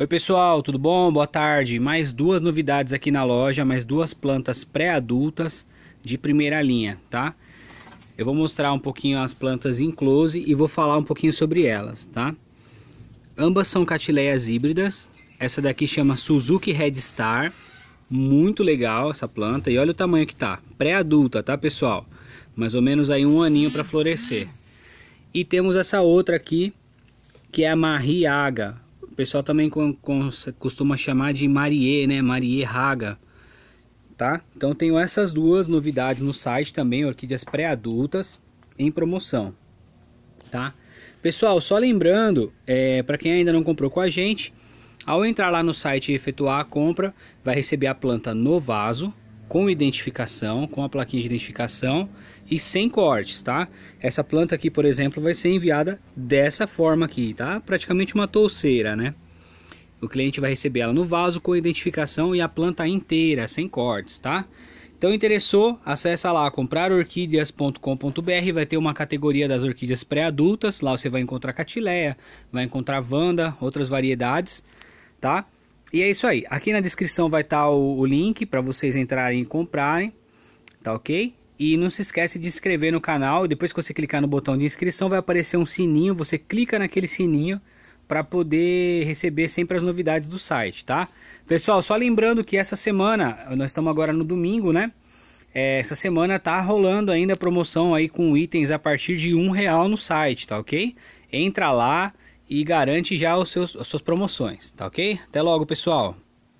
Oi pessoal, tudo bom? Boa tarde. Mais duas novidades aqui na loja, mais duas plantas pré-adultas de primeira linha, tá? Eu vou mostrar um pouquinho as plantas em close e vou falar um pouquinho sobre elas, tá? Ambas são catileias híbridas. Essa daqui chama Suzuki Red Star. Muito legal essa planta e olha o tamanho que tá. Pré-adulta, tá pessoal? Mais ou menos aí um aninho para florescer. E temos essa outra aqui, que é a Marriaga pessoal também com, com, costuma chamar de Marie, né? Marie Raga, tá? Então tenho essas duas novidades no site também, orquídeas pré-adultas em promoção, tá? Pessoal, só lembrando, é, para quem ainda não comprou com a gente, ao entrar lá no site e efetuar a compra, vai receber a planta no vaso, com identificação, com a plaquinha de identificação e sem cortes, tá? Essa planta aqui, por exemplo, vai ser enviada dessa forma aqui, tá? Praticamente uma touceira, né? O cliente vai receber ela no vaso com identificação e a planta inteira, sem cortes, tá? Então interessou? Acessa lá comprarorquídeas.com.br, vai ter uma categoria das orquídeas pré-adultas, lá você vai encontrar catileia, vai encontrar vanda, outras variedades, tá? E é isso aí. Aqui na descrição vai estar tá o, o, link para vocês entrarem e comprarem. Tá ok? E não se esquece de inscrever no canal. Depois que você clicar no botão de inscrição, vai aparecer um sininho. Você clica naquele sininho para poder receber sempre as novidades do site, tá? Pessoal, só lembrando que essa semana, nós estamos agora no domingo, né? É, essa semana tá rolando ainda a promoção aí com itens a partir de um real no site, tá ok? Entra lá, e garante já os seus, as suas promoções, tá ok? Até logo, pessoal!